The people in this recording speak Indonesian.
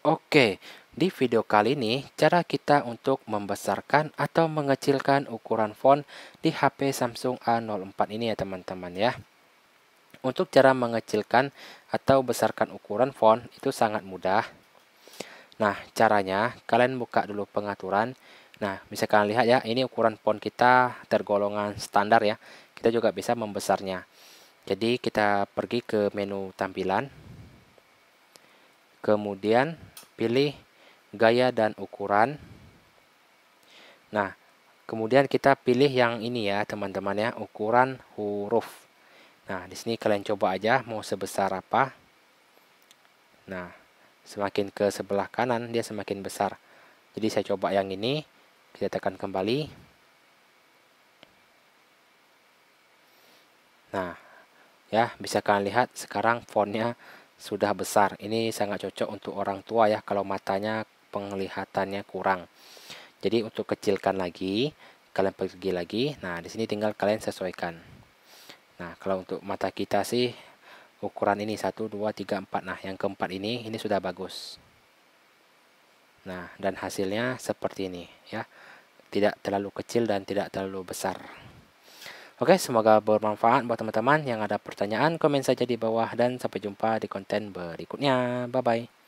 Oke, di video kali ini cara kita untuk membesarkan atau mengecilkan ukuran font di HP Samsung A04 ini ya teman-teman ya. Untuk cara mengecilkan atau besarkan ukuran font itu sangat mudah. Nah, caranya kalian buka dulu pengaturan. Nah, bisa kalian lihat ya, ini ukuran font kita tergolongan standar ya. Kita juga bisa membesarnya. Jadi kita pergi ke menu tampilan. Kemudian pilih gaya dan ukuran. Nah, kemudian kita pilih yang ini ya, teman-teman ya, ukuran huruf. Nah, di sini kalian coba aja mau sebesar apa. Nah, semakin ke sebelah kanan dia semakin besar. Jadi saya coba yang ini, kita tekan kembali. Nah, ya bisa kalian lihat sekarang fontnya sudah besar. Ini sangat cocok untuk orang tua ya kalau matanya penglihatannya kurang. Jadi untuk kecilkan lagi, kalian pergi lagi. Nah, di sini tinggal kalian sesuaikan. Nah, kalau untuk mata kita sih ukuran ini 1 2 3 4. Nah, yang keempat ini ini sudah bagus. Nah, dan hasilnya seperti ini ya. Tidak terlalu kecil dan tidak terlalu besar. Oke, semoga bermanfaat buat teman-teman yang ada pertanyaan, komen saja di bawah dan sampai jumpa di konten berikutnya. Bye bye.